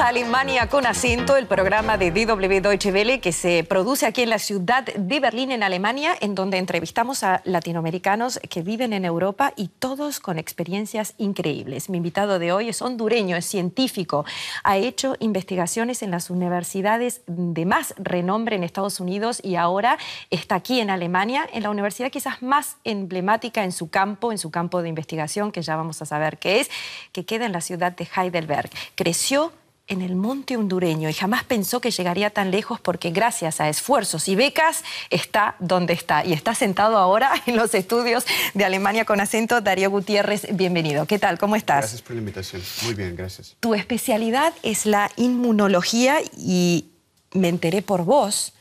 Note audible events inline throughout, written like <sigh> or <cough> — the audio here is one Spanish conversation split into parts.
a Alemania con acento, el programa de DW Deutsche Welle que se produce aquí en la ciudad de Berlín, en Alemania, en donde entrevistamos a latinoamericanos que viven en Europa y todos con experiencias increíbles. Mi invitado de hoy es hondureño, es científico, ha hecho investigaciones en las universidades de más renombre en Estados Unidos y ahora está aquí en Alemania, en la universidad quizás más emblemática en su campo, en su campo de investigación, que ya vamos a saber qué es, que queda en la ciudad de Heidelberg. Creció en el monte hondureño y jamás pensó que llegaría tan lejos porque gracias a esfuerzos y becas está donde está y está sentado ahora <laughs> en los estudios de Alemania con acento Darío Gutiérrez. Bienvenido. ¿Qué tal? ¿Cómo estás? Gracias por la invitación. Muy bien, gracias. Tu especialidad es la inmunología y me enteré por vos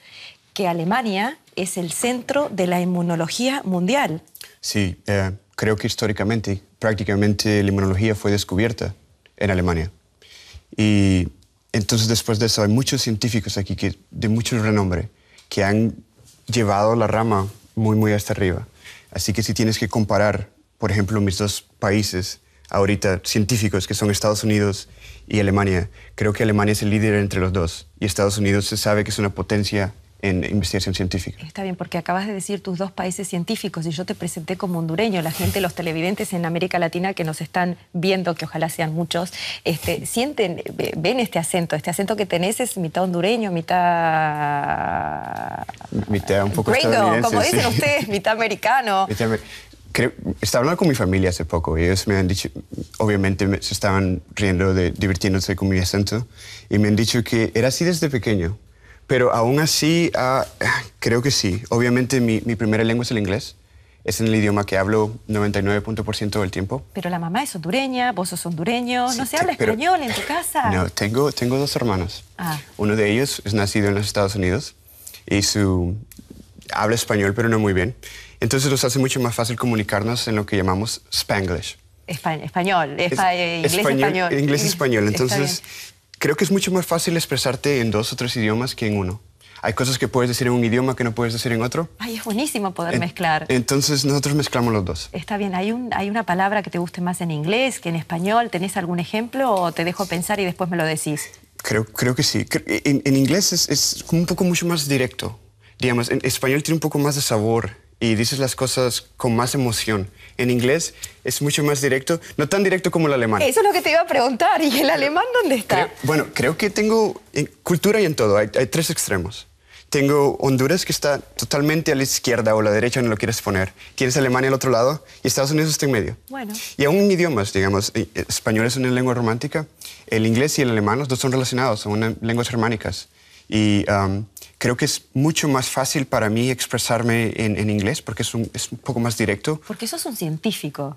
que Alemania es el centro de la inmunología mundial. Sí, eh, creo que históricamente prácticamente la inmunología fue descubierta en Alemania. Y entonces después de eso hay muchos científicos aquí de mucho renombre que han llevado la rama muy, muy hasta arriba. Así que si tienes que comparar, por ejemplo, mis dos países ahorita científicos, que son Estados Unidos y Alemania, creo que Alemania es el líder entre los dos y Estados Unidos se sabe que es una potencia en investigación científica. Está bien, porque acabas de decir tus dos países científicos y yo te presenté como hondureño. La gente, los televidentes en América Latina que nos están viendo, que ojalá sean muchos, este, sienten, ven este acento. Este acento que tenés es mitad hondureño, mitad... Mitad un poco como dicen ustedes, mitad americano. <laughs> estaba hablando con mi familia hace poco y ellos me han dicho, obviamente se estaban riendo, de, divirtiéndose con mi acento, y me han dicho que era así desde pequeño, pero aún así, ah, creo que sí. Obviamente mi, mi, primera lengua es el inglés. Es en el idioma que hablo 99% del tiempo. Pero la mamá es hondureña, vos sos hondureño, no se habla español en tu casa. No, tengo, tengo dos hermanos. Ah. Uno de ellos es nacido en los Estados Unidos y su, habla español, pero no muy bien. Entonces nos hace mucho más fácil comunicarnos en lo que llamamos Spanglish. español, inglés español, español. Inglés español. <laughs> Entonces Creo que es mucho más fácil expresarte en dos o tres idiomas que en uno. Hay cosas que puedes decir en un idioma que no puedes decir en otro. Ay, es buenísimo poder mezclar. Entonces nosotros mezclamos los dos. Está bien, ¿Hay, un, ¿hay una palabra que te guste más en inglés que en español? ¿Tenés algún ejemplo o te dejo pensar y después me lo decís? Creo, creo que sí. En, inglés es, es un poco mucho más directo. Digamos, en español tiene un poco más de sabor y dices las cosas con más emoción. En inglés es mucho más directo, no tan directo como el alemán. Eso es lo que te iba a preguntar. ¿Y el alemán dónde está? bueno, creo que tengo en eh, cultura y en todo. Hay, tres extremos. Tengo Honduras que está totalmente a la izquierda o a la derecha, no lo quieres poner. Tienes Alemania al otro lado y Estados Unidos está en medio. Bueno. Y aún en idiomas, digamos, eh, español es una lengua romántica, el inglés y el alemán, los dos son relacionados, son lenguas germánicas. Y creo que es mucho más fácil para mí expresarme en, inglés porque es un, es un, poco más directo. Porque sos un científico.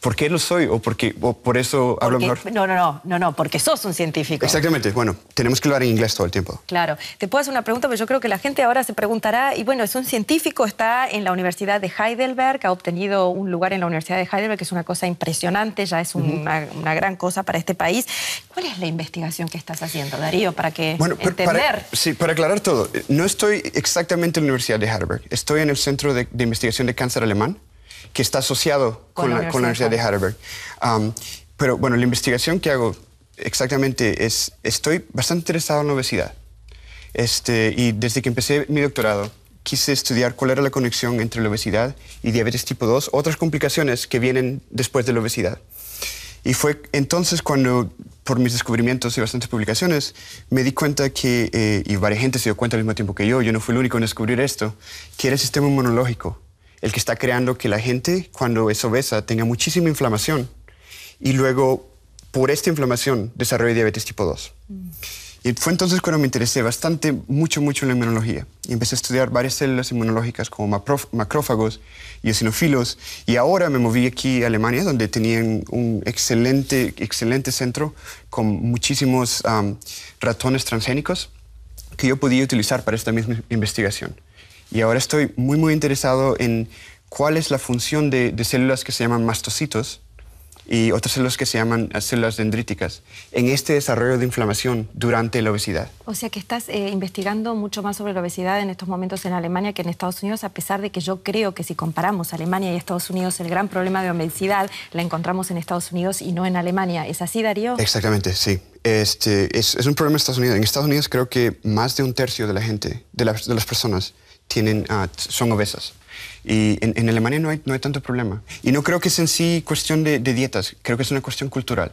¿Por qué lo soy? ¿O, porque, por eso hablo mejor? No, no, no, no, no, porque sos un científico. Exactamente, bueno, tenemos que hablar en inglés todo el tiempo. Claro, te puedo hacer una pregunta, pero yo creo que la gente ahora se preguntará, y bueno, es un científico, está en la Universidad de Heidelberg, ha obtenido un lugar en la Universidad de Heidelberg, que es una cosa impresionante, ya es una, gran cosa para este país. ¿Cuál es la investigación que estás haciendo, Darío, para que bueno, entender? Para, sí, para aclarar todo, eh, no estoy exactamente en la Universidad de Heidelberg, estoy en el Centro de Investigación de Cáncer Alemán, que está asociado con, la, Universidad de Harvard. Um, pero bueno, la investigación que hago exactamente es, estoy bastante interesado en la obesidad. Este, y desde que empecé mi doctorado, quise estudiar cuál era la conexión entre la obesidad y diabetes tipo 2, otras complicaciones que vienen después de la obesidad. Y fue entonces cuando, por mis descubrimientos y bastantes publicaciones, me di cuenta que, eh, y varias gente se dio cuenta al mismo tiempo que yo, yo no fui el único en descubrir esto, que era el sistema inmunológico el que está creando que la gente cuando es obesa tenga muchísima inflamación y luego por esta inflamación desarrolle diabetes tipo 2. Y fue entonces cuando me interesé bastante, mucho, mucho en la inmunología. Y empecé a estudiar varias células inmunológicas como macrófagos y eosinofilos. Y ahora me moví aquí a Alemania, donde tenían un excelente, excelente centro con muchísimos ratones transgénicos que yo podía utilizar para esta misma investigación. Y ahora estoy muy, muy interesado en cuál es la función de, células que se llaman mastocitos y otras células que se llaman células dendríticas en este desarrollo de inflamación durante la obesidad. O sea que estás eh, investigando mucho más sobre la obesidad en estos momentos en Alemania que en Estados Unidos, a pesar de que yo creo que si comparamos Alemania y Estados Unidos, el gran problema de obesidad la encontramos en Estados Unidos y no en Alemania. ¿Es así, Darío? Exactamente, sí. Este, es, un problema en Estados Unidos. En Estados Unidos creo que más de un tercio de la gente, de las personas, Ah, son obesas. Y en, Alemania no hay, no hay, tanto problema. Y no creo que es en sí cuestión de, dietas, creo que es una cuestión cultural.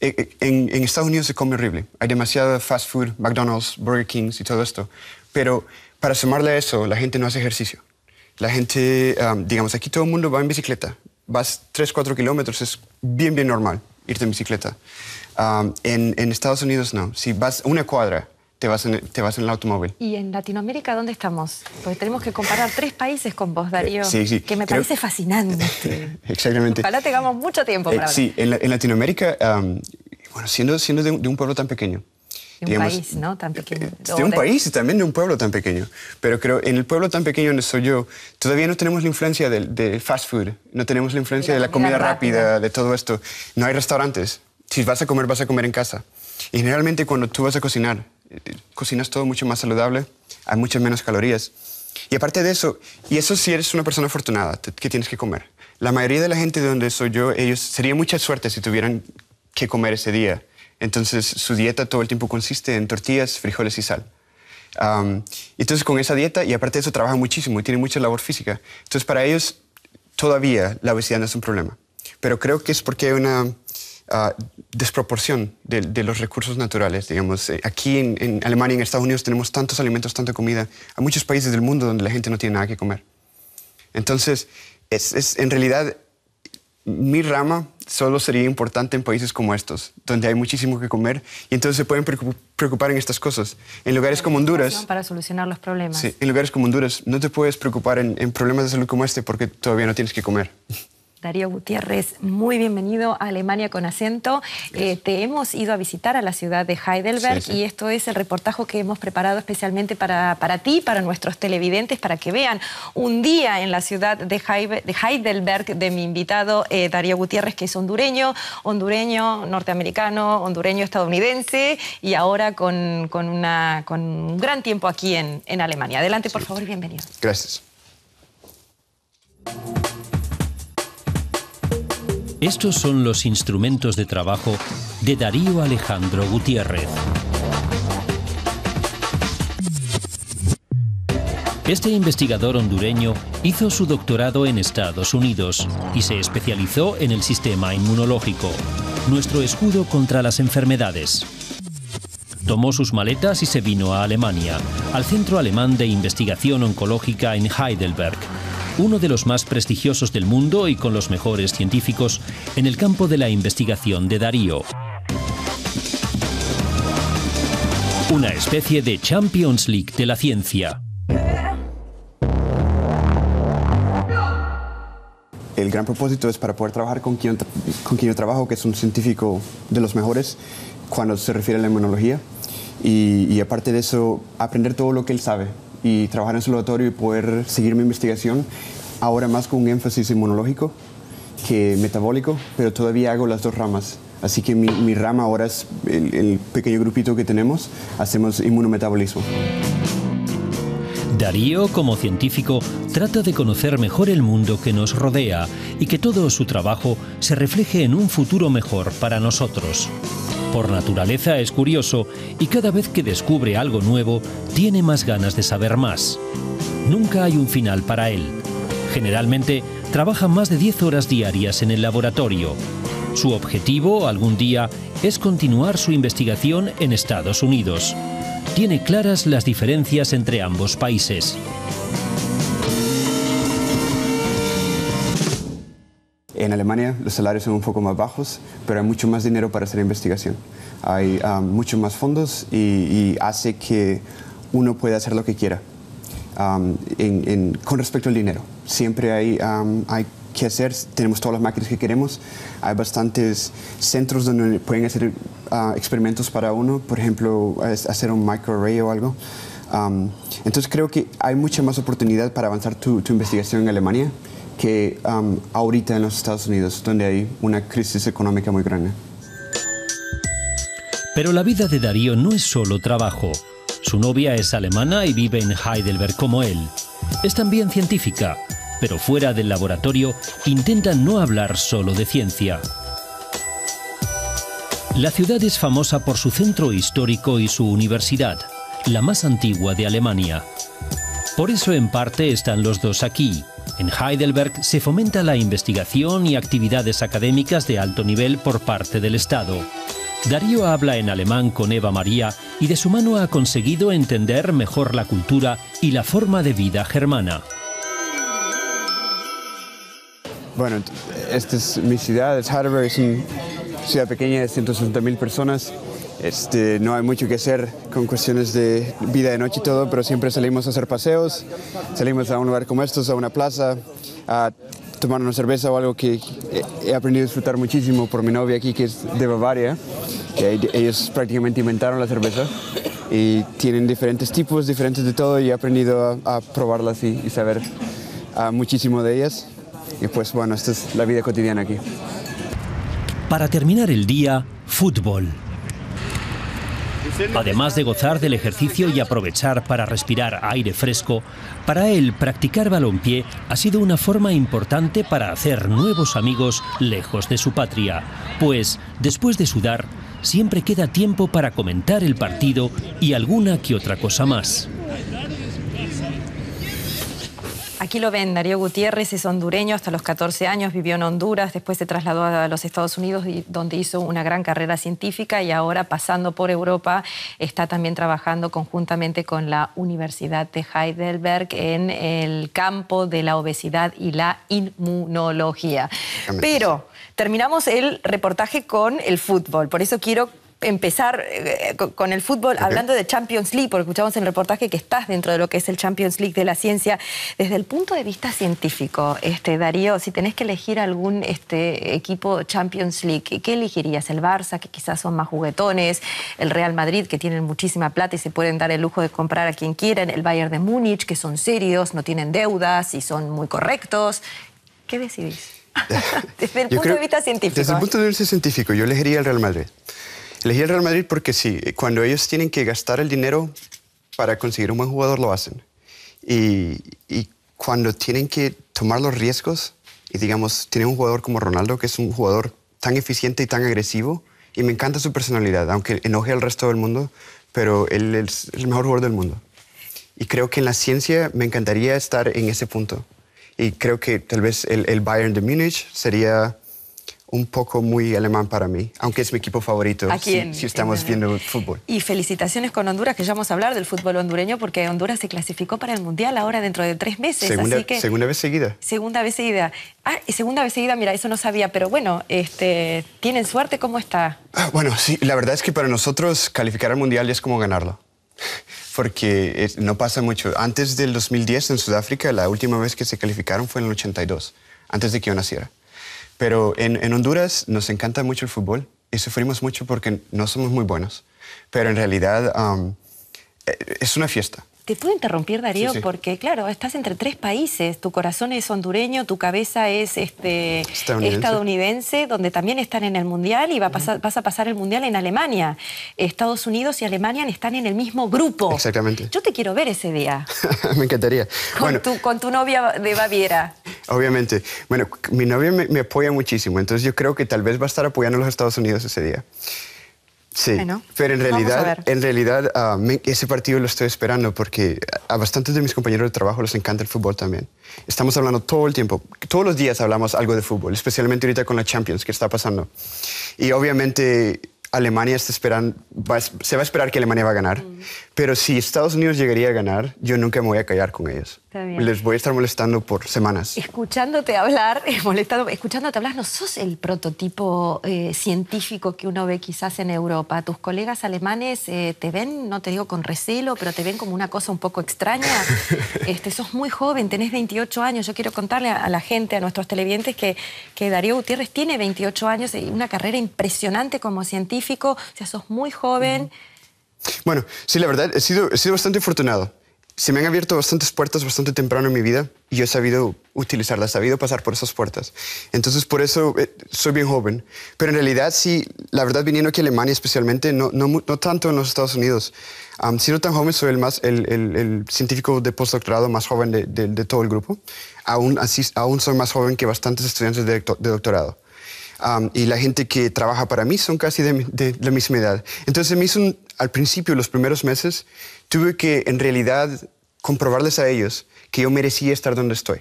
E, e, en, Estados Unidos se come horrible. Hay demasiado fast food, McDonald's, Burger Kings y todo esto. Pero para sumarle a eso, la gente no hace ejercicio. La gente, digamos, aquí todo el mundo va en bicicleta. Vas 3, 4 kilómetros, es bien, bien normal irte en bicicleta. en, en Estados Unidos no. Si vas una cuadra, te vas, en, el automóvil. ¿Y en Latinoamérica dónde estamos? Porque tenemos que comparar tres países con vos, Darío, que me parece fascinante. Este, exactamente. Ojalá tengamos mucho tiempo para eh, Sí, en, Latinoamérica, bueno, siendo, siendo de, un pueblo tan pequeño, de un país, ¿no? Tan eh, pequeño. Eh, de un país y también de un pueblo tan pequeño. Pero creo, en el pueblo tan pequeño donde soy yo, todavía no tenemos la influencia del fast food, no tenemos la influencia de la, comida, rápida, rápida, de todo esto. No hay restaurantes. Si vas a comer, vas a comer en casa. Y generalmente cuando tú vas a cocinar, cocinas todo mucho más saludable, hay muchas menos calorías. Y aparte de eso, y eso si eres una persona afortunada, que tienes que comer. La mayoría de la gente de donde soy yo, ellos sería mucha suerte si tuvieran que comer ese día. Entonces su dieta todo el tiempo consiste en tortillas, frijoles y sal. entonces con esa dieta, y aparte de eso, trabajan muchísimo y tienen mucha labor física. Entonces para ellos todavía la obesidad no es un problema. Pero creo que es porque hay una desproporción de, los recursos naturales. Digamos, eh, aquí en, Alemania y en Estados Unidos tenemos tantos alimentos, tanta comida. Hay muchos países del mundo donde la gente no tiene nada que comer. Entonces, es, en realidad, mi rama solo sería importante en países como estos, donde hay muchísimo que comer y entonces se pueden preocupar en estas cosas. En lugares como Honduras... Para solucionar los problemas. Sí, en lugares como Honduras no te puedes preocupar en problemas de salud como este porque todavía no tienes que comer. Darío Gutiérrez, muy bienvenido a Alemania con acento. Eh, te hemos ido a visitar a la ciudad de Heidelberg y esto es el reportaje que hemos preparado especialmente para, ti, para nuestros televidentes, para que vean un día en la ciudad de, Heidelberg de mi invitado eh, Darío Gutiérrez, que es hondureño, hondureño norteamericano, hondureño estadounidense y ahora con, una, con un gran tiempo aquí en, Alemania. Adelante, por favor, bienvenido. Gracias. Estos son los instrumentos de trabajo de Darío Alejandro Gutiérrez. Este investigador hondureño hizo su doctorado en Estados Unidos y se especializó en el sistema inmunológico, nuestro escudo contra las enfermedades. Tomó sus maletas y se vino a Alemania, al Centro Alemán de Investigación Oncológica en Heidelberg, uno de los más prestigiosos del mundo y con los mejores científicos en el campo de la investigación de Darío. Una especie de Champions League de la ciencia. el gran propósito es para poder trabajar con quien, con quien yo trabajo, que es un científico de los mejores cuando se refiere a la inmunología. Y, y, aparte de eso, aprender todo lo que él sabe y trabajar en su laboratorio y poder seguir mi investigación ahora más con un énfasis inmunológico que metabólico, pero todavía hago las dos ramas. Así que mi, rama ahora es el, el pequeño grupito que tenemos, hacemos inmunometabolismo. Darío, como científico, trata de conocer mejor el mundo que nos rodea y que todo su trabajo se refleje en un futuro mejor para nosotros. Por naturaleza es curioso y cada vez que descubre algo nuevo, tiene más ganas de saber más. Nunca hay un final para él. Generalmente trabaja más de 10 horas diarias en el laboratorio. Su objetivo, algún día, es continuar su investigación en Estados Unidos. Tiene claras las diferencias entre ambos países. En Alemania los salarios son un poco más bajos, pero hay mucho más dinero para hacer investigación. Hay um, muchos más fondos y, hace que uno pueda hacer lo que quiera um, con respecto al dinero siempre hay, hay que hacer, tenemos todas las máquinas que queremos, hay bastantes centros donde pueden hacer ah, experimentos para uno, por ejemplo, hacer un microarray o algo. entonces creo que hay mucha más oportunidad para avanzar tu, investigación en Alemania que ahorita en los Estados Unidos, donde hay una crisis económica muy grande. Pero la vida de Darío no es solo trabajo. Su novia es alemana y vive en Heidelberg como él. Es también científica pero fuera del laboratorio intentan no hablar solo de ciencia. La ciudad es famosa por su centro histórico y su universidad, la más antigua de Alemania. Por eso en parte están los dos aquí. En Heidelberg se fomenta la investigación y actividades académicas de alto nivel por parte del Estado. Darío habla en alemán con Eva María y de su mano ha conseguido entender mejor la cultura y la forma de vida germana. Bueno, esta es mi ciudad, es Harvard, es una ciudad pequeña de 160.000 personas. Este, no hay mucho que hacer con cuestiones de vida de noche y todo, pero siempre salimos a hacer paseos, salimos a un lugar como estos, a una plaza, a tomar una cerveza o algo que he aprendido a disfrutar muchísimo por mi novia aquí, que es de Bavaria, que ellos prácticamente inventaron la cerveza y tienen diferentes tipos, diferentes de todo, y he aprendido a, a probarlas y, y saber a, ah, muchísimo de ellas. Y pues bueno, esta es la vida cotidiana aquí. Para terminar el día, fútbol. Además de gozar del ejercicio y aprovechar para respirar aire fresco, para él practicar balonpié ha sido una forma importante para hacer nuevos amigos lejos de su patria, pues después de sudar, siempre queda tiempo para comentar el partido y alguna que otra cosa más. Aquí lo ven, Darío Gutiérrez es hondureño, hasta los 14 años vivió en Honduras, después se trasladó a los Estados Unidos donde hizo una gran carrera científica y ahora pasando por Europa está también trabajando conjuntamente con la Universidad de Heidelberg en el campo de la obesidad y la inmunología. Pero terminamos el reportaje con el fútbol, por eso quiero empezar eh, con el fútbol hablando de Champions League, porque escuchamos en el reportaje que estás dentro de lo que es el Champions League de la ciencia. Desde el punto de vista científico, este, Darío, si tenés que elegir algún este, equipo Champions League, ¿qué elegirías? ¿El Barça, que quizás son más juguetones? ¿El Real Madrid, que tienen muchísima plata y se pueden dar el lujo de comprar a quien quieran? ¿El Bayern de Múnich, que son serios, no tienen deudas y son muy correctos? ¿Qué decidís? <laughs> desde el punto de vista científico. Desde el punto de vista científico, yo elegiría el Real Madrid. Elegí el Real Madrid porque sí, cuando ellos tienen que gastar el dinero para conseguir un buen jugador, lo hacen. Y, cuando tienen que tomar los riesgos, y digamos, tienen un jugador como Ronaldo, que es un jugador tan eficiente y tan agresivo, y me encanta su personalidad, aunque enoje al resto del mundo, pero él es el mejor jugador del mundo. Y creo que en la ciencia me encantaría estar en ese punto. Y creo que tal vez el, el Bayern de Múnich sería un poco muy alemán para mí, aunque es mi equipo favorito Aquí si, estamos eh, viendo fútbol. Y felicitaciones con Honduras, que ya vamos a hablar del fútbol hondureño, porque Honduras se clasificó para el Mundial ahora dentro de tres meses. Segunda, vez seguida. Segunda vez seguida. Ah, y segunda vez seguida, mira, eso no sabía, pero bueno, este, ¿tienen suerte? ¿Cómo está? Ah, bueno, sí, la verdad es que para nosotros calificar al Mundial es como ganarlo porque eh, no pasa mucho. Antes del 2010 en Sudáfrica, la última vez que se calificaron fue en el 82, antes de que yo naciera. Pero en, Honduras nos encanta mucho el fútbol y sufrimos mucho porque no somos muy buenos. Pero en realidad eh, es una fiesta. ¿Se puedo interrumpir, Darío, porque claro, estás entre tres países. Tu corazón es hondureño, tu cabeza es este, estadounidense. donde también están en el Mundial y va a pasar, vas a pasar el Mundial en Alemania. Estados Unidos y Alemania están en el mismo grupo. Exactamente. Yo te quiero ver ese día. <laughs> me encantaría. Con, bueno, tu, con tu novia de Baviera. Obviamente. Bueno, mi novia me, me apoya muchísimo, entonces yo creo que tal vez va a estar apoyando a los Estados Unidos ese día. Sí, ¿Eh, pero en realidad, en realidad ah, ese partido lo estoy esperando porque a bastantes de mis compañeros de trabajo les encanta el fútbol también. Estamos hablando todo el tiempo, todos los días hablamos algo de fútbol, especialmente ahorita con la Champions que está pasando. Y obviamente Alemania está se va a esperar que Alemania va a ganar. Mm. Pero si Estados Unidos llegaría a ganar, yo nunca me voy a callar con ellos. Les voy a estar molestando por semanas. Escuchándote hablar, <laughs> eh, molestando, escuchándote hablar, no sos el prototipo eh, científico que uno ve quizás en Europa. Tus colegas alemanes eh, te ven, no te digo con recelo, pero te ven como una cosa un poco extraña. <laughs> este, sos muy joven, tenés 28 años. Yo quiero contarle a, la gente, a nuestros televidentes, que, que Darío Gutiérrez tiene 28 años y una carrera impresionante como científico magnífico, o sea, sos muy joven. Bueno, sí, la verdad, he sido, he sido bastante afortunado. Se me han abierto bastantes puertas bastante temprano en mi vida y yo he sabido utilizarlas, he sabido pasar por esas puertas. Entonces, por eso eh, soy bien joven. Pero en realidad, sí, la verdad, viniendo aquí a Alemania especialmente, no, tanto en los Estados Unidos, siendo tan joven, soy el, más, el, científico de postdoctorado más joven de, todo el grupo. Aún, así, aún soy más joven que bastantes estudiantes de doctorado y la gente que trabaja para mí son casi de, la misma edad. Entonces me hizo al principio, los primeros meses, tuve que en realidad comprobarles a ellos que yo merecía estar donde estoy.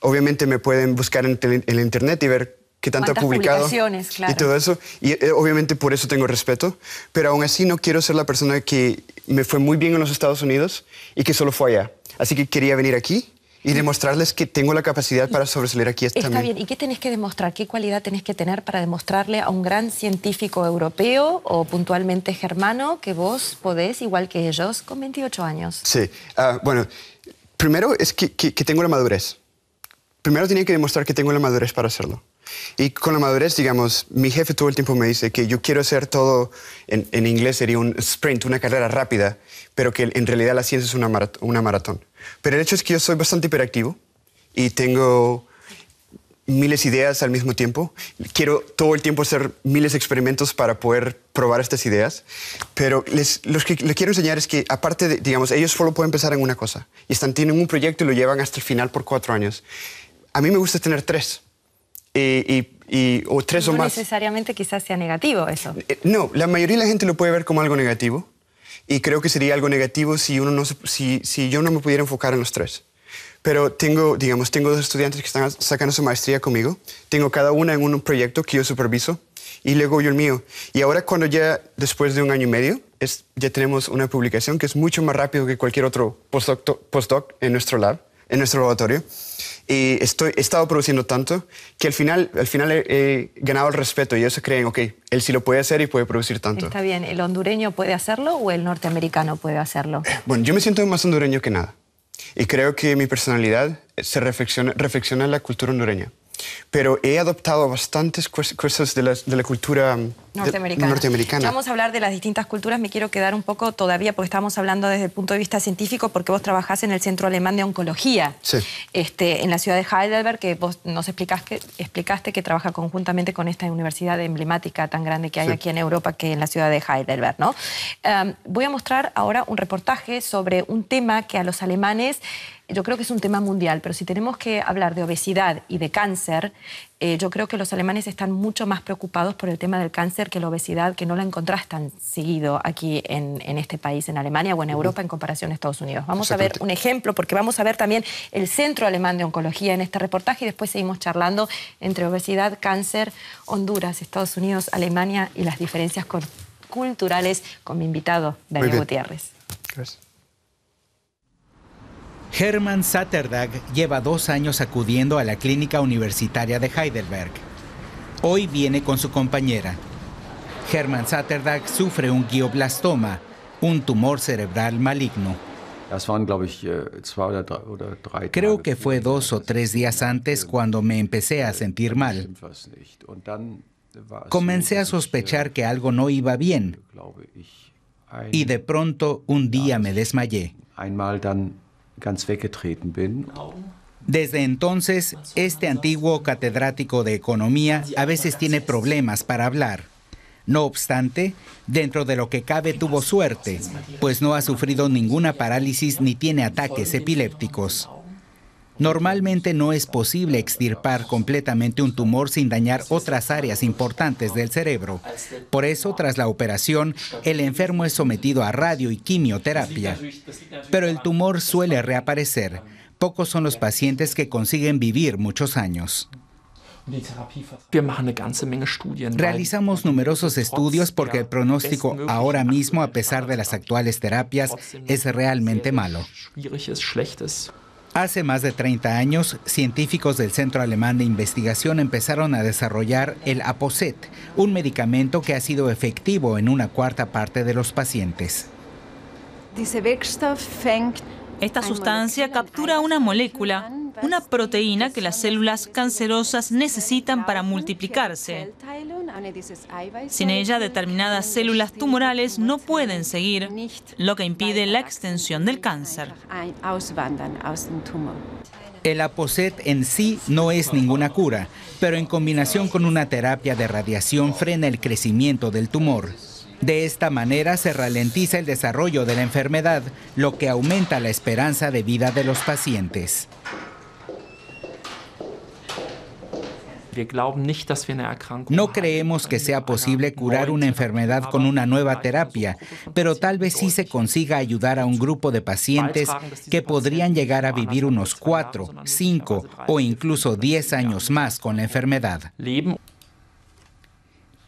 Obviamente me pueden buscar en, Internet y ver qué tanto ha publicado y todo eso. Y eh, obviamente por eso tengo respeto, pero aún así no quiero ser la persona que me fue muy bien en los Estados Unidos y que solo fue allá. Así que quería venir aquí y demostrarles que tengo la capacidad para sobresalir aquí Está bien. ¿Y qué tenés que demostrar? ¿Qué cualidad tenés que tener para demostrarle a un gran científico europeo o puntualmente germano que vos podés, igual que ellos, con 28 años? Sí. Ah, bueno, primero es que, tengo la madurez. Primero tenía que demostrar que tengo la madurez para hacerlo. Y con la madurez, digamos, mi jefe todo el tiempo me dice que yo quiero hacer todo, en, inglés sería un sprint, una carrera rápida, pero que en realidad la ciencia es una, una maratón. Pero el hecho es que yo soy bastante hiperactivo y tengo miles de ideas al mismo tiempo. Quiero todo el tiempo hacer miles de experimentos para poder probar estas ideas. Pero les, que les quiero enseñar es que, aparte, de, digamos, ellos solo pueden empezar en una cosa. Y están, tienen un proyecto y lo llevan hasta el final por cuatro años. A mí me gusta tener tres. Y, o tres o más. No necesariamente quizás sea negativo eso. Eh, no, la mayoría de la gente lo puede ver como algo negativo. Y creo que sería algo negativo si, uno si, yo no me pudiera enfocar en los tres. Pero tengo, digamos, tengo dos estudiantes que están sacando su maestría conmigo. Tengo cada una en un proyecto que yo superviso y luego yo el mío. Y ahora cuando ya, después de un año y medio, es, ya tenemos una publicación que es mucho más rápido que cualquier otro postdoc, postdoc en nuestro lab, en nuestro laboratorio. Y estoy, he estado produciendo tanto que al final, al final he, ganado el respeto y ellos creen, ok, él sí lo puede hacer y puede producir tanto. Está bien, ¿el hondureño puede hacerlo o el norteamericano puede hacerlo? Eh, bueno, yo me siento más hondureño que nada. Y creo que mi personalidad se reflexiona, reflexiona en la cultura hondureña pero he adoptado bastantes cosas de la, cultura mm, norteamericana. vamos a hablar de las distintas culturas, me quiero quedar un poco todavía, porque estamos hablando desde el punto de vista científico, porque vos trabajás en el Centro Alemán de Oncología, este, en la ciudad de Heidelberg, que vos nos explicaste que trabaja conjuntamente con esta universidad emblemática tan grande que hay aquí en Europa, que en la ciudad de Heidelberg. ¿no? voy a mostrar ahora un reportaje sobre un tema que a los alemanes yo creo que es un tema mundial, pero si tenemos que hablar de obesidad y de cáncer, eh, yo creo que los alemanes están mucho más preocupados por el tema del cáncer que la obesidad, que no la encontrás tan seguido aquí en, este país, en Alemania o en Europa, en comparación a Estados Unidos. Vamos a ver un ejemplo, porque vamos a ver también el Centro Alemán de Oncología en este reportaje y después seguimos charlando entre obesidad, cáncer, Honduras, Estados Unidos, Alemania y las diferencias culturales con mi invitado, Daniel Gutiérrez. Gracias. Hermann Satterdag lleva dos años acudiendo a la clínica universitaria de Heidelberg. Hoy viene con su compañera. Hermann Satterdag sufre un glioblastoma, un tumor cerebral maligno. Äh, Creo que fue dos o tres días antes cuando me empecé a sentir äh, mal. Comencé a äh, sospechar que algo no iba bien y de pronto un día me desmayé. Desde entonces, este antiguo catedrático de economía a veces tiene problemas para hablar. No obstante, dentro de lo que cabe tuvo suerte, pues no ha sufrido ninguna parálisis ni tiene ataques epilépticos. Normalmente no es posible extirpar completamente un tumor sin dañar otras áreas importantes del cerebro. Por eso, tras la operación, el enfermo es sometido a radio y quimioterapia. Pero el tumor suele reaparecer. Pocos son los pacientes que consiguen vivir muchos años. Realizamos numerosos estudios porque el pronóstico ahora mismo, a pesar de las actuales terapias, es realmente malo. Hace más de 30 años, científicos del Centro Alemán de Investigación empezaron a desarrollar el Aposet, un medicamento que ha sido efectivo en una cuarta parte de los pacientes. Esta sustancia captura una molécula una proteína que las células cancerosas necesitan para multiplicarse. Sin ella, determinadas células tumorales no pueden seguir, lo que impide la extensión del cáncer. El APOSET en sí no es ninguna cura, pero en combinación con una terapia de radiación frena el crecimiento del tumor. De esta manera se ralentiza el desarrollo de la enfermedad, lo que aumenta la esperanza de vida de los pacientes. No creemos que sea posible curar una enfermedad con una nueva terapia, pero tal vez sí se consiga ayudar a un grupo de pacientes que podrían llegar a vivir unos cuatro, cinco o incluso diez años más con la enfermedad.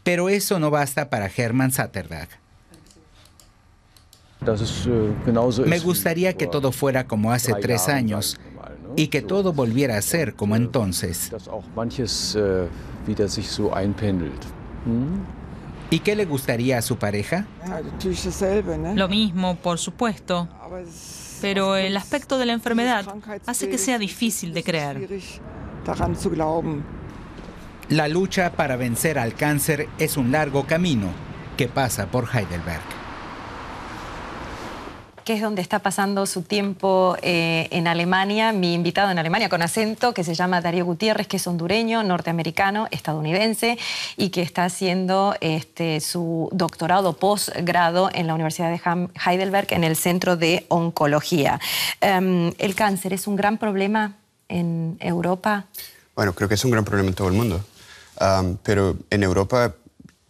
Pero eso no basta para Herman Satterdag. Äh, Me gustaría que todo fuera como hace tres años, y que todo volviera a ser como entonces. Äh, hm? ¿Y qué le gustaría a su pareja? Ah, Lo mismo, por supuesto. Ah, pues, Pero el aspecto de la enfermedad hace que sea difícil de creer. La lucha para vencer al cáncer es un largo camino que pasa por Heidelberg que es donde está pasando su tiempo eh, en Alemania, mi invitado en Alemania con acento, que se llama Darío Gutiérrez, que es hondureño, norteamericano, estadounidense y que está haciendo este, su doctorado posgrado en la Universidad de Heidelberg en el Centro de Oncología. Em, ¿El cáncer es un gran problema en Europa? Bueno, creo que es un gran problema en todo el mundo. pero en Europa,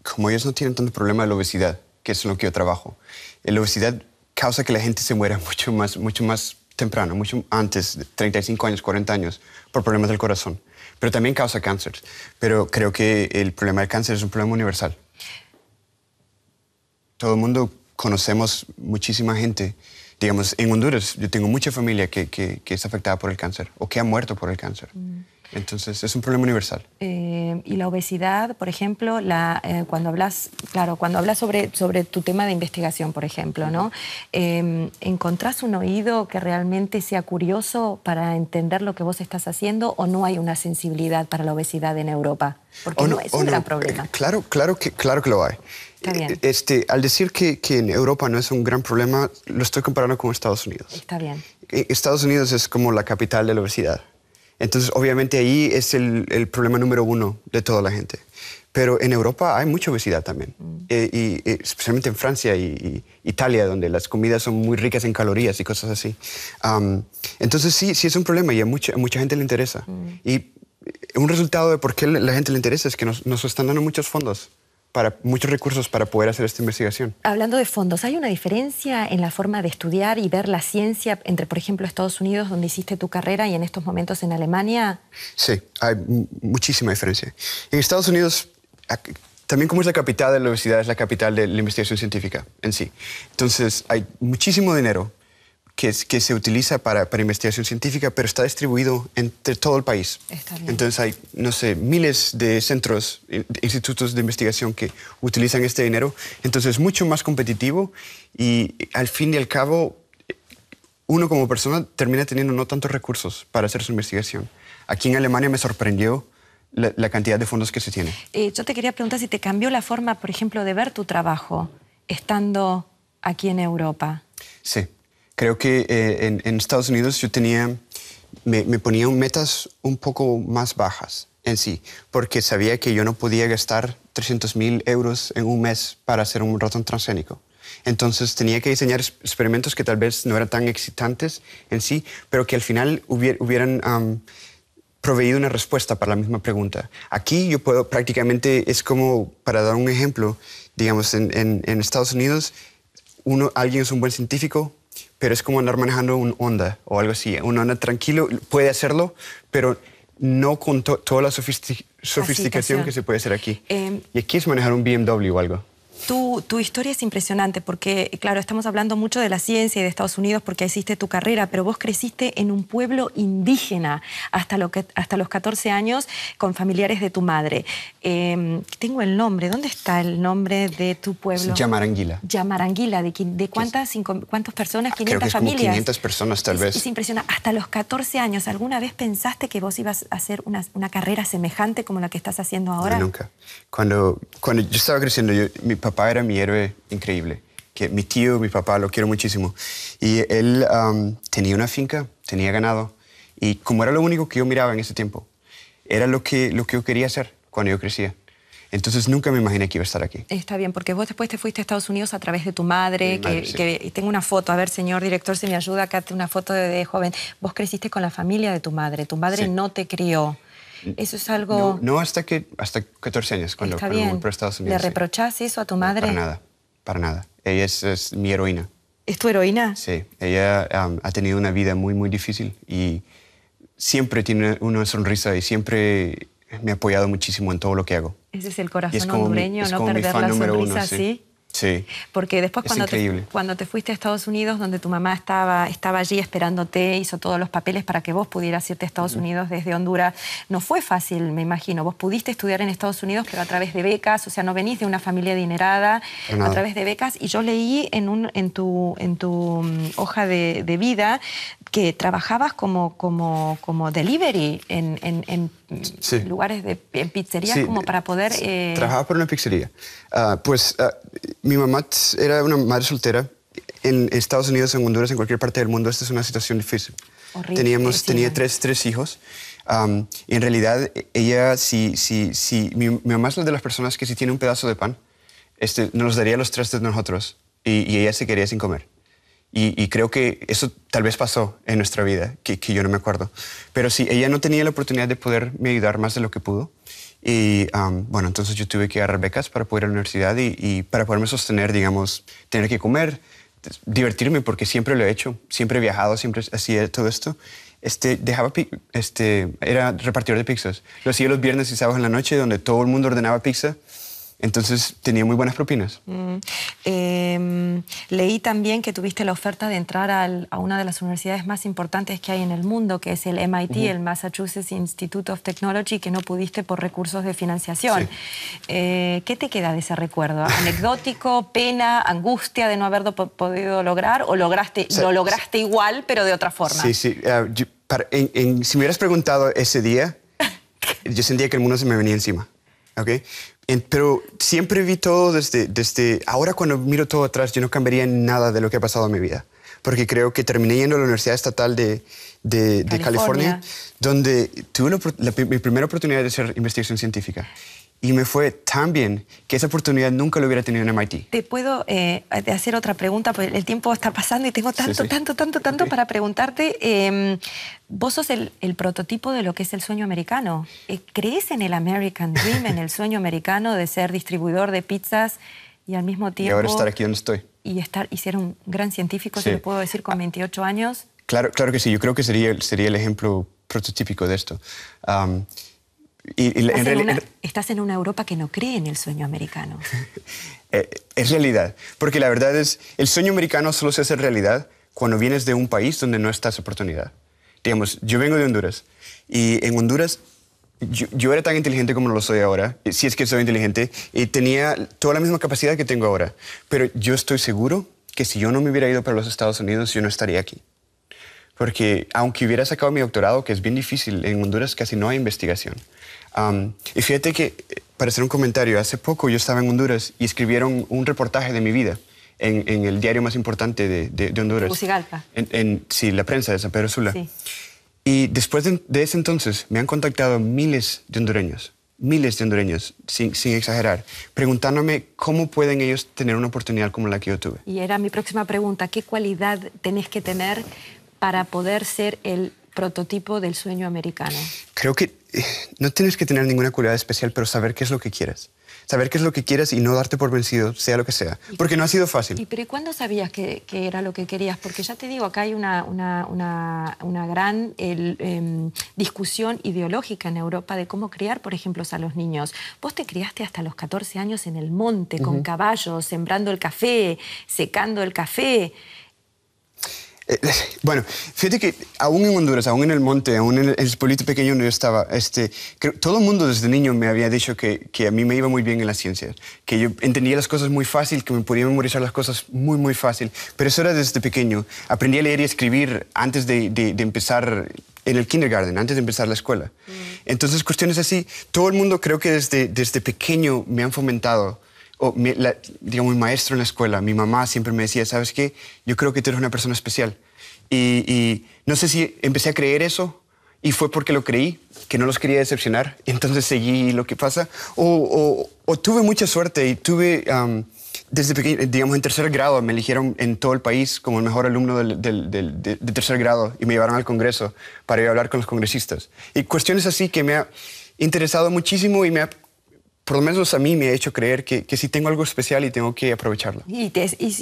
como ellos no tienen tanto problema de la obesidad, que es en lo que yo trabajo, la obesidad causa que la gente se muera <laughs> mucho más, mucho más temprano, mucho antes, 35 años, 40 años, por problemas del corazón. Pero también causa cáncer. Pero creo que el problema del cáncer es un problema universal. Todo el mundo conocemos muchísima gente. Digamos, en Honduras yo tengo mucha familia que, que, es afectada por el cáncer o que ha muerto por el cáncer. Mm. Entonces, es un problema universal. Eh, y la obesidad, por ejemplo, la, eh, cuando hablas, claro, cuando hablas sobre, sobre tu tema de investigación, por ejemplo, ¿no? Em, ¿Encontrás un oído que realmente sea curioso para entender lo que vos estás haciendo o no hay una sensibilidad para la obesidad en Europa? Porque no, es un gran problema. Eh, claro, claro que, claro que lo hay. Está bien. Este, al decir que, que, en Europa no es un gran problema, lo estoy comparando con Estados Unidos. Está bien. Estados Unidos es como la capital de la obesidad. Entonces, obviamente ahí es el, problema número uno de toda la gente. Pero en Europa hay mucha obesidad también, mm. eh, y, eh, especialmente en Francia y, Italia, donde las comidas son muy ricas en calorías y cosas así. entonces sí, sí es un problema y a mucha, gente le interesa. Mm. Y un resultado de por qué la gente le interesa es que nos están dando muchos fondos para muchos recursos para poder hacer esta investigación. Hablando de fondos, ¿hay una diferencia en la forma de estudiar y ver la ciencia entre, por ejemplo, Estados Unidos, donde hiciste tu carrera, y en estos momentos en Alemania? Sí, hay muchísima diferencia. En Estados Unidos, también como es la capital de la universidad, es la capital de la investigación científica en sí. Entonces, hay muchísimo dinero que, se utiliza para, investigación científica, pero está distribuido entre todo el país. Entonces hay, no sé, miles de centros, eh, institutos de investigación que utilizan este dinero. Entonces es mucho más competitivo y al fin y al cabo uno como persona termina teniendo no tantos recursos para hacer su investigación. Aquí en Alemania me sorprendió la, cantidad de fondos que se tiene. Eh, yo te quería preguntar si te cambió la forma, por ejemplo, de ver tu trabajo estando aquí en Europa. Sí, Creo que eh, en, Estados Unidos yo tenía, me, me ponía metas un poco más bajas en sí, porque sabía que yo no podía gastar 300.000 mil euros en un mes para hacer un ratón transgénico. Entonces tenía que diseñar experimentos que tal vez no eran tan excitantes en sí, pero que al final hubieran proveído una respuesta para la misma pregunta. Aquí yo puedo prácticamente, es como, para dar un ejemplo, digamos, en, en Estados Unidos, uno, alguien es un buen científico, pero es como andar manejando un onda o algo así. Un onda tranquilo puede hacerlo, pero no con toda la sofisticación que se puede hacer aquí. Em, y aquí es manejar un BMW o algo. Tu, tu, historia es impresionante porque, claro, estamos hablando mucho de la ciencia y de Estados Unidos porque hiciste tu carrera, pero vos creciste en un pueblo indígena hasta, lo que, hasta los 14 años con familiares de tu madre. Em, tengo el nombre, ¿dónde está el nombre de tu pueblo? Yamaranguila. Yamaranguila, ¿de, de cuántas, cinco, cuántas personas? 500 Creo que 500 personas tal vez. Es impresionante. Hasta los 14 años, ¿alguna vez pensaste que vos ibas a hacer una, una carrera semejante como la que estás haciendo ahora? nunca. Cuando, cuando yo estaba creciendo, mi papá papá era mi héroe increíble. Que mi tío, mi papá, lo quiero muchísimo. Y él tenía una finca, tenía ganado. Y como era lo único que yo miraba en ese tiempo, era lo que, lo que yo quería hacer cuando yo crecía. Entonces nunca me imaginé que iba a estar aquí. Está bien, porque vos después te fuiste a Estados Unidos a través de tu madre, que, tengo una foto, a ver señor director, si me ayuda acá, una foto de, joven. Vos creciste con la familia de tu madre, tu madre no te crió. Eso es algo... No, hasta, que, hasta 14 años, cuando, Está bien. Estados Unidos. ¿Le reprochás eso a tu madre? para nada, para nada. Ella es, mi heroína. ¿Es tu heroína? Sí, ella um, ha tenido una vida muy, muy difícil y siempre tiene una sonrisa y siempre me ha apoyado muchísimo en todo lo que hago. Ese es el corazón hondureño, no perder la sonrisa, ¿sí? Sí. Porque después cuando te, cuando te fuiste a Estados Unidos, donde tu mamá estaba, estaba allí esperándote, hizo todos los papeles para que vos pudieras irte a Estados Unidos desde Honduras, no fue fácil, me imagino. Vos pudiste estudiar en Estados Unidos, pero a través de becas, o sea, no venís de una familia adinerada, a través de becas. Y yo leí en, un, en, tu, en tu mm, hoja de, vida que trabajabas como, como, como delivery en, en, en sí. lugares de pizzería pizzerías como para poder... Eh, Trabajaba por una pizzería. Ah, pues ah, mi mamá era una madre soltera. En Estados Unidos, en Honduras, en cualquier parte del mundo, esta es una situación difícil. Teníamos, tenía tres, tres hijos. en realidad, e, ella, si, si, si mi, mamá es una de las personas que si tiene un pedazo de pan, este, nos daría los tres de nosotros y, y ella se quedaría sin comer. Y, creo que eso tal vez pasó en nuestra vida, que, yo no me acuerdo. Pero sí, ella no tenía la oportunidad de poderme ayudar más de lo que pudo. Y bueno, entonces yo tuve que agarrar becas para poder ir a la universidad y, y, para poderme sostener, digamos, tener que comer, divertirme, porque siempre lo he hecho, siempre he viajado, siempre hacía todo esto. Este, dejaba, este, era repartidor de pizzas. Lo hacía los viernes y sábados en la noche, donde todo el mundo ordenaba pizza entonces tenía muy buenas propinas. Mm. Em, leí también que tuviste la oferta de entrar a una de las universidades más importantes que hay en el mundo, que es el MIT, el Massachusetts Institute of Technology, que no pudiste por recursos de financiación. Eh, ¿Qué te queda de ese recuerdo? ¿Anecdótico, <laughs> pena, angustia de no haberlo podido lograr o lograste, lo lograste igual pero de otra forma? Sí, sí. Eh, si me hubieras preguntado ese día, <laughs> yo sentía que el mundo se me venía encima. ¿Ok? pero siempre vi todo desde, desde... Ahora cuando miro todo atrás, yo no cambiaría nada de lo que ha pasado en mi vida. Porque creo que terminé yendo a la Universidad Estatal de, de, California. donde tuve mi primera oportunidad de hacer investigación científica y me fue tan bien que esa oportunidad nunca lo hubiera tenido en MIT. Te puedo eh, hacer otra pregunta, porque el tiempo está pasando y tengo tanto, tanto, tanto, tanto para preguntarte. Em, vos sos el, prototipo de lo que es el sueño americano. Eh, ¿Crees en el American Dream, en el sueño americano de ser distribuidor de pizzas y al mismo tiempo... Y ahora estar aquí donde estoy. Y, estar, ser un gran científico, si se lo puedo decir, con 28 ah. años. Claro, claro que sí. Yo creo que sería, sería el ejemplo prototípico de esto. Um, estás, en una, Europa que no cree en el sueño americano. <laughs> Eh, es realidad, porque la verdad es, el sueño americano solo se hace realidad cuando vienes de un país donde no estás oportunidad. Digamos, yo vengo de Honduras y en Honduras yo, yo, era tan inteligente como lo soy ahora, eh, si es que soy inteligente, y tenía toda la misma capacidad que tengo ahora. Pero yo estoy seguro que si yo no me hubiera ido para los Estados Unidos, yo no estaría aquí porque aunque hubiera sacado mi doctorado, que es bien difícil, en Honduras casi no hay investigación. y fíjate que, para hacer un comentario, hace poco yo estaba en Honduras y escribieron un reportaje de mi vida en, el diario más importante de, Honduras. En, sí, la prensa de San Pedro Sula. Sí. Y después de, ese entonces me han contactado miles de hondureños, miles de hondureños, sin, sin, exagerar, preguntándome cómo pueden ellos tener una oportunidad como la que yo tuve. Y era mi próxima pregunta, ¿qué cualidad tenés que tener para poder ser el prototipo del sueño americano? Creo que eh, no tienes que tener ninguna cualidad especial, pero saber qué es lo que quieres. Saber qué es lo que quieres y no darte por vencido, sea lo que sea. Porque no ha sido fácil. ¿Y pero cuándo sabías que, era lo que querías? Porque ya te digo, acá hay una, gran em, discusión ideológica en Europa de cómo criar, por ejemplo, a los niños. Vos te criaste hasta los 14 años en el monte, con caballos, sembrando el café, secando el café. <laughs> bueno, fíjate que aún en Honduras, aún en el monte, aún en el, pueblito pequeño donde yo estaba, este, todo el mundo desde niño me había dicho que, a mí me iba muy bien en las ciencias, que yo entendía las cosas muy fácil, que me podía memorizar las cosas muy, muy fácil. Pero eso era desde pequeño. Aprendí a leer y escribir antes de, empezar en el kindergarten, antes de empezar la escuela. Mm. Entonces, cuestiones así, todo el mundo creo que desde, desde pequeño me han fomentado o la, digamos, mi maestro en la escuela, mi mamá siempre me decía, ¿sabes qué? Yo creo que tú eres una persona especial. Y, no sé si empecé a creer eso y fue porque lo creí, que no los quería decepcionar, <laughs> entonces seguí lo que pasa. O, tuve mucha suerte y tuve, desde pequeño, digamos, en tercer grado, me eligieron en todo el país como el mejor alumno del, del, de, de tercer grado y me llevaron al Congreso para ir a hablar con los congresistas. Y cuestiones así que me ha interesado muchísimo y me ha por lo menos a mí me ha hecho creer que, que sí tengo algo especial y tengo que aprovecharlo. Y,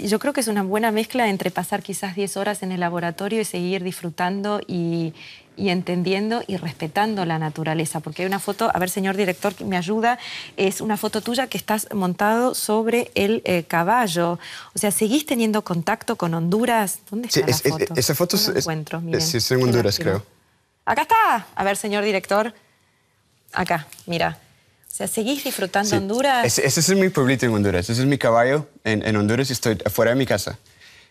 yo creo que es una buena mezcla entre pasar quizás 10 horas en el laboratorio y seguir disfrutando y, entendiendo y respetando la naturaleza. Porque hay una foto, a ver, señor director, que me ayuda, es una foto tuya que estás montado sobre el eh, caballo. O sea, ¿seguís teniendo contacto con Honduras? ¿Dónde está la foto? esa foto es en Honduras, creo. Acá está. A ver, señor director. Acá, mira sea, ¿seguís disfrutando Honduras? Ese, ese, es mi pueblito en Honduras, ese es mi caballo en, en Honduras y estoy afuera de mi casa.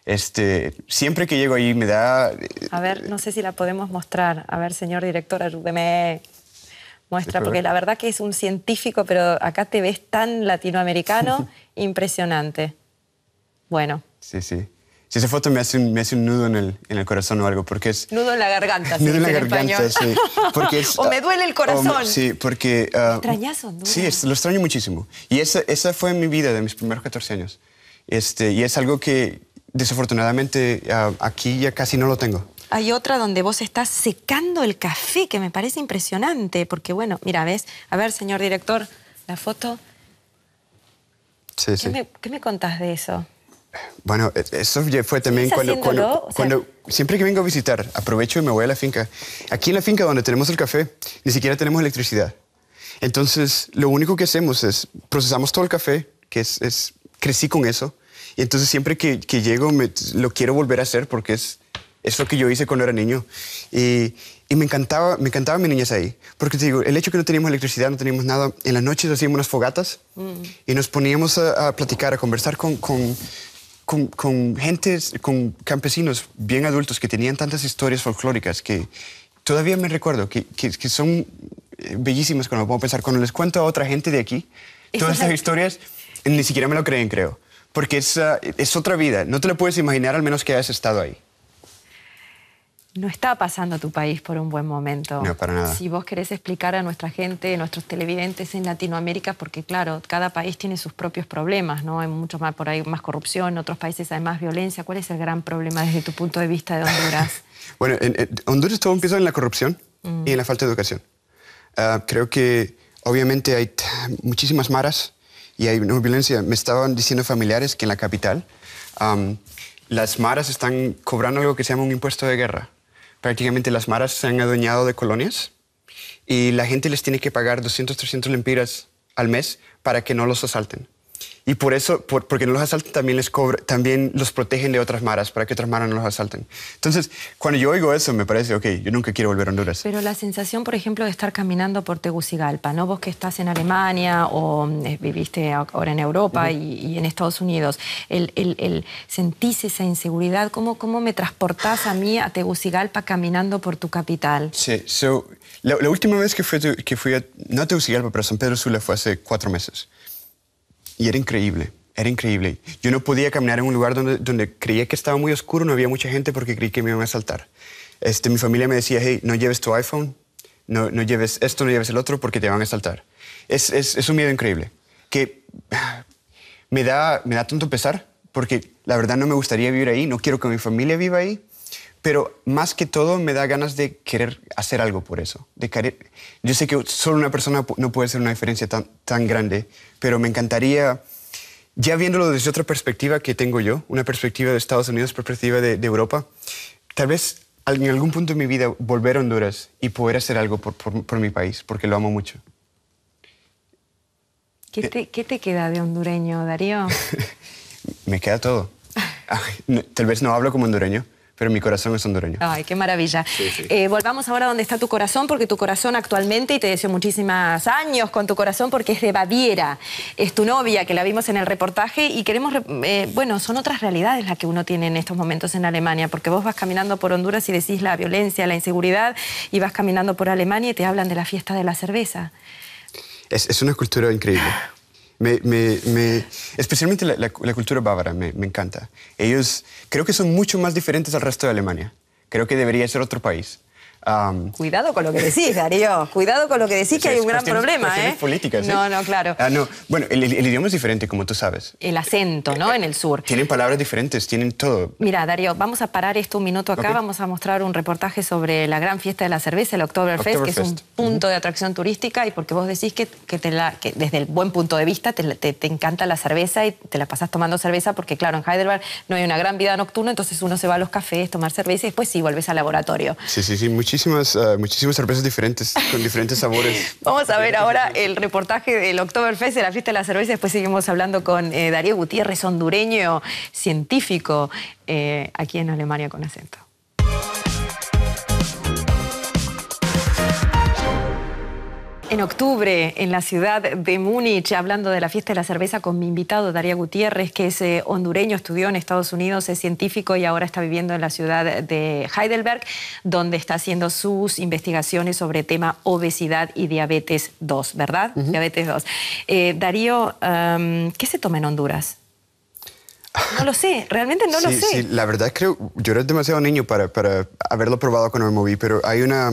Este, siempre que llego allí me da... A ver, no sé si la podemos mostrar. A ver, señor director, ayúdeme. Muestra, porque la verdad que es un científico, pero acá te ves tan latinoamericano, <laughs> impresionante. Bueno. Sí, sí si esa foto me hace un, me hace un nudo en el, en el, corazón o algo, porque es... Nudo en la garganta, <laughs> Nudo en la garganta, sí. <laughs> o me ah, duele el corazón. sí, porque... Ah, sí, lo extraño muchísimo. Y esa, esa fue mi vida de mis primeros 14 años. Este, y es algo que desafortunadamente ah, aquí ya casi no lo tengo. Hay otra donde vos estás secando el café, que me parece impresionante, porque bueno, mira, ves, a ver, señor director, la foto... Sí, ¿Qué, sí. Me, ¿Qué me contás de eso? Bueno, e-, eso fue también cuando, cuando, siempre que vengo a visitar, aprovecho y me voy a la finca. Aquí en la finca donde tenemos el café, ni siquiera tenemos electricidad. Entonces, lo único que hacemos es procesamos todo el café, que es, crecí con eso. Y entonces siempre que, llego lo quiero volver a hacer porque es, es lo que yo hice cuando era niño. Y, y me encantaba, me encantaba mi niñez ahí. Porque te digo, el hecho que no teníamos electricidad, no teníamos nada, en las noches hacíamos unas fogatas mm. y nos poníamos a, platicar, a conversar con con, con con campesinos bien adultos que tenían tantas historias folclóricas que todavía me recuerdo que, son eh, bellísimas cuando puedo pensar. Cuando les cuento a otra gente de aquí, todas estas historias ni siquiera me lo creen, creo. Porque es, es otra vida. No te lo puedes imaginar al menos que hayas estado ahí no está pasando tu país por un buen momento. No, para nada. Si vos querés explicar a nuestra gente, a nuestros televidentes en Latinoamérica, porque claro, cada país tiene sus propios problemas, ¿no? Hay mucho más por ahí, más corrupción, en otros países hay más violencia. ¿Cuál es el gran problema desde tu punto de vista de Honduras? <laughs> bueno, en, Honduras todo empieza en la corrupción y en la falta de educación. Ah, creo que obviamente hay muchísimas maras y hay mucha violencia. Me estaban diciendo familiares que en la capital las maras están cobrando algo que se llama un impuesto de guerra prácticamente las maras se han adueñado de colonias y la gente les tiene que pagar 200, 300 lempiras al mes para que no los asalten. Y por eso, porque no los asaltan, también, les también los protegen de otras maras, para que otras maras no los asalten. Entonces, cuando yo oigo eso, me parece, ok, yo nunca quiero volver a Honduras. Pero la sensación, por ejemplo, de estar caminando por Tegucigalpa, ¿no? Vos que estás en Alemania o mm, eh, viviste ahora en Europa y, en Estados Unidos, el, ¿sentís esa inseguridad? ¿Cómo, me transportás a mí a Tegucigalpa caminando por tu capital? Sí, la, última vez que fui, que fui a, no a Tegucigalpa, pero a San Pedro Sula fue hace cuatro meses. Y era increíble, era increíble. Yo no podía caminar en un lugar donde, creía que estaba muy oscuro, no había mucha gente porque creí que me iban a saltar. Este, mi familia me decía, hey, no lleves tu iPhone, no, lleves esto, no lleves el otro porque te van a saltar. Es, es un miedo increíble que <sighs> me da, me da tanto pesar porque la verdad no me gustaría vivir ahí, no quiero que mi familia viva ahí pero más que todo me da ganas de querer hacer algo por eso. De Yo sé que solo una persona no puede hacer una diferencia tan, grande, pero me encantaría, ya viéndolo desde otra perspectiva que tengo yo, una perspectiva de Estados Unidos, perspectiva de, Europa, tal vez en algún punto de mi vida volver a Honduras y poder hacer algo por, mi país, porque lo amo mucho. ¿Qué te, queda de hondureño, Darío? <laughs> me queda todo. Tal vez no hablo como hondureño, pero mi corazón es hondureño. Ay, qué maravilla. Eh, volvamos ahora a donde está tu corazón, porque tu corazón actualmente, y te deseo muchísimos años con tu corazón, porque es de Baviera. Es tu novia, que la vimos en el reportaje, y queremos, eh, bueno, son otras realidades las que uno tiene en estos momentos en Alemania, porque vos vas caminando por Honduras y decís la violencia, la inseguridad, y vas caminando por Alemania y te hablan de la fiesta de la cerveza. es, una escultura increíble. <gasps> especialmente la, cultura bávara me, encanta. Ellos creo que son mucho más diferentes al resto de Alemania. Creo que debería ser otro país cuidado con lo que decís, Darío. Cuidado con lo que decís, que hay un gran problema. ¿eh? No, no, claro. Ah, bueno, el, idioma es diferente, como tú sabes. El acento, ¿no? Eh, en el sur. Tienen palabras diferentes, tienen todo. Mira, Darío, vamos a parar esto un minuto acá. Vamos a mostrar un reportaje sobre la gran fiesta de la cerveza, el Oktoberfest, que es un punto de atracción turística y porque vos decís que, te la, que desde el buen punto de vista te, encanta la cerveza y te la pasas tomando cerveza porque, claro, en Heidelberg no hay una gran vida nocturna, entonces uno se va a los cafés, tomar cerveza y después sí, volvés al laboratorio. Sí, sí, sí, muchísimo muchísimas, eh, cervezas diferentes, con diferentes sabores. <laughs> Vamos a ver ahora el reportaje del Oktoberfest, de la fiesta de la cerveza. Después seguimos hablando con eh, Darío Gutiérrez, hondureño, científico, eh, aquí en Alemania con acento. en octubre en la ciudad de Múnich, hablando de la fiesta de la cerveza con mi invitado Daría Gutiérrez, que es eh, hondureño, estudió en Estados Unidos, es científico y ahora está viviendo en la ciudad de Heidelberg, donde está haciendo sus investigaciones sobre tema obesidad y diabetes 2, ¿verdad? Diabetes 2. Eh, Darío, ¿qué se toma en Honduras? No lo sé, realmente no lo sé. la verdad es que yo era demasiado niño para, para haberlo probado con el moví, pero hay una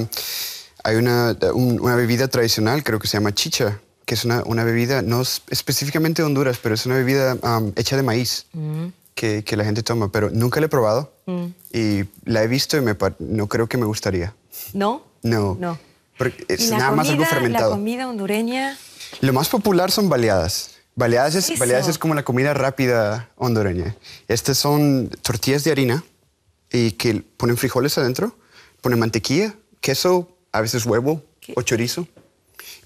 hay eh, una, bebida tradicional, creo que se llama chicha, que es una, bebida, no específicamente de Honduras, pero es una bebida hecha de maíz mm. que, la gente toma, pero nunca la he probado mm. y la he visto y me, no creo que me gustaría. ¿No? No. No. Porque es nada más algo fermentado. La comida hondureña. Lo más popular son baleadas. Baleadas es, baleadas es como la comida rápida hondureña. Estas son tortillas de harina y que ponen frijoles adentro, ponen mantequilla, queso, a veces huevo o chorizo.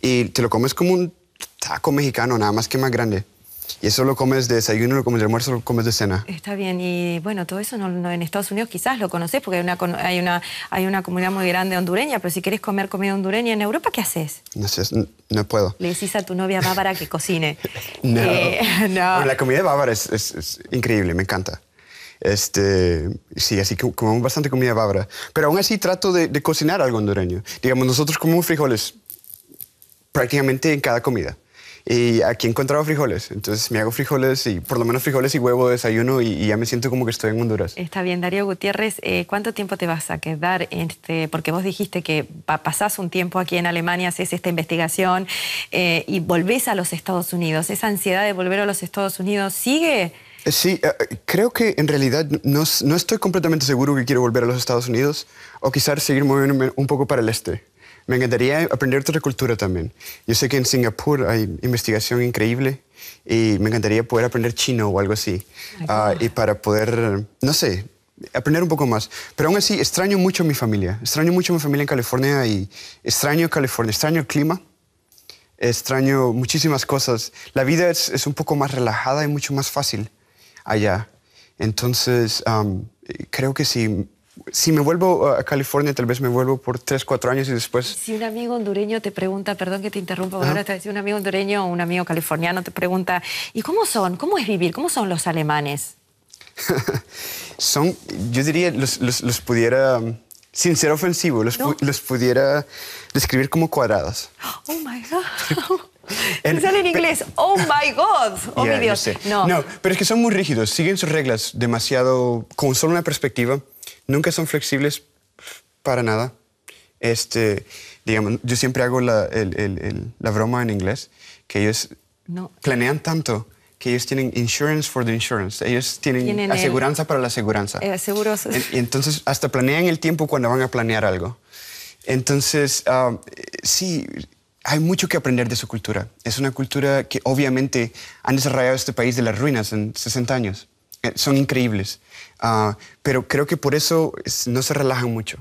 Y te lo comes como un taco mexicano, nada más que más grande. Y eso lo comes de desayuno, lo comes de almuerzo, lo comes de cena. Está bien, y bueno, todo eso no, en Estados Unidos quizás lo conoces porque hay una, hay, una, hay una comunidad muy grande hondureña, pero si quieres comer comida hondureña en Europa, ¿qué haces? No sé, no, puedo. Le decís a tu novia bávara que cocine. <laughs> no. Eh, <laughs> la comida bávara es increíble, me encanta. Este, sí, así que comemos bastante comida bávara. Pero aún así trato de, cocinar algo hondureño. Digamos, nosotros comemos frijoles prácticamente en cada comida. Y aquí he encontrado frijoles. Entonces me hago frijoles y por lo menos frijoles y huevo desayuno y, ya me siento como que estoy en Honduras. Está bien, Darío Gutiérrez, eh, ¿cuánto tiempo te vas a quedar? Este, porque vos dijiste que pasás un tiempo aquí en Alemania, haces esta investigación eh, y volvés a los Estados Unidos. ¿Esa ansiedad de volver a los Estados Unidos sigue? Sí, eh, creo que en realidad no, no, estoy completamente seguro que quiero volver a los Estados Unidos o quizás seguir moviéndome un poco para el este. Me encantaría aprender otra cultura también. Yo sé que en Singapur hay investigación increíble y me encantaría poder aprender chino o algo así. Ah, y para poder, no sé, aprender un poco más. Pero aún así, extraño mucho a mi familia. Extraño mucho a mi familia en California y extraño California, extraño el clima extraño muchísimas cosas. La vida es, es, un poco más relajada y mucho más fácil allá. Entonces, creo que si, si me vuelvo a California, tal vez me vuelvo por tres, cuatro años y después... Si un amigo hondureño te pregunta, perdón que te interrumpa, ahora si un amigo hondureño o un amigo californiano te pregunta, ¿y cómo son? ¿Cómo es vivir? ¿Cómo son los alemanes? <laughs> son, yo diría, los, los, pudiera sin ser ofensivo, los, los, pudiera describir como cuadrados. Oh my God. <laughs> sale en inglés, oh my God, oh Dios. No. no. pero es que son muy rígidos, siguen sus reglas demasiado, con solo una perspectiva, nunca son flexibles para nada. Este, digamos, yo siempre hago la, la broma en inglés, que ellos planean tanto que ellos tienen insurance for the insurance, ellos tienen, aseguranza para la aseguranza. Eh, seguros. Y entonces hasta planean el tiempo cuando van a planear algo. Entonces, ah, sí, hay mucho que aprender de su cultura. Es una cultura que obviamente han desarrollado este país de las ruinas en 60 años. Eh, son increíbles. Ah, pero creo que por eso no se relajan mucho.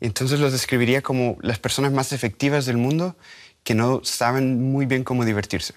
Entonces los describiría como las personas más efectivas del mundo que no saben muy bien cómo divertirse.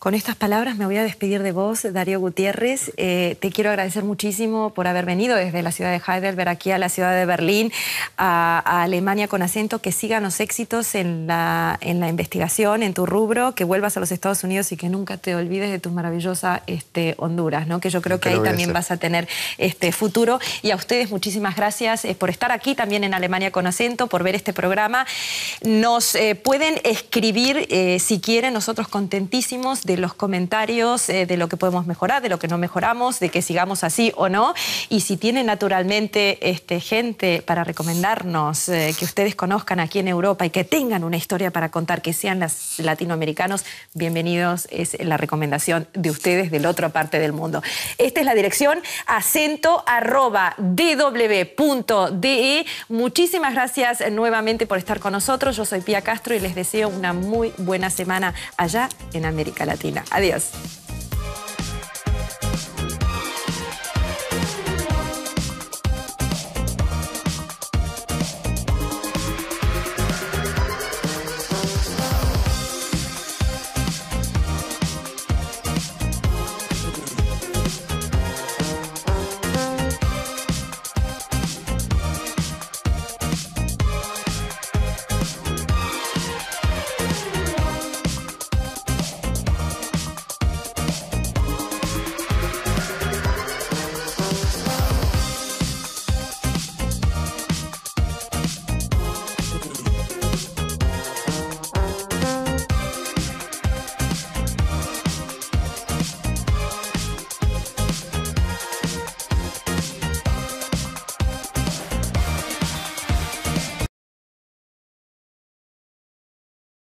Con estas palabras me voy a despedir de vos, Darío Gutiérrez. Eh, te quiero agradecer muchísimo por haber venido desde la ciudad de Heidelberg aquí a la ciudad de Berlín, a, Alemania con acento. Que sigan los éxitos en la, investigación, en tu rubro, que vuelvas a los Estados Unidos y que nunca te olvides de tu maravillosa este, Honduras, ¿no? que yo creo que ahí también vas a tener este, futuro. Y a ustedes muchísimas gracias eh, por estar aquí también en Alemania con acento, por ver este programa. Nos eh, pueden escribir si quieren, nosotros contentísimos de los comentarios, eh, de lo que podemos mejorar, de lo que no mejoramos, de que sigamos así o no. Y si tienen, naturalmente este, gente para recomendarnos, eh, que ustedes conozcan aquí en Europa y que tengan una historia para contar, que sean las, latinoamericanos, bienvenidos, es la recomendación de ustedes de la otra parte del mundo. Esta es la dirección acento arroba e. Muchísimas gracias nuevamente por estar con nosotros. Yo soy Pía Castro y les deseo una muy buena semana allá en América Latina. Latina. Adiós.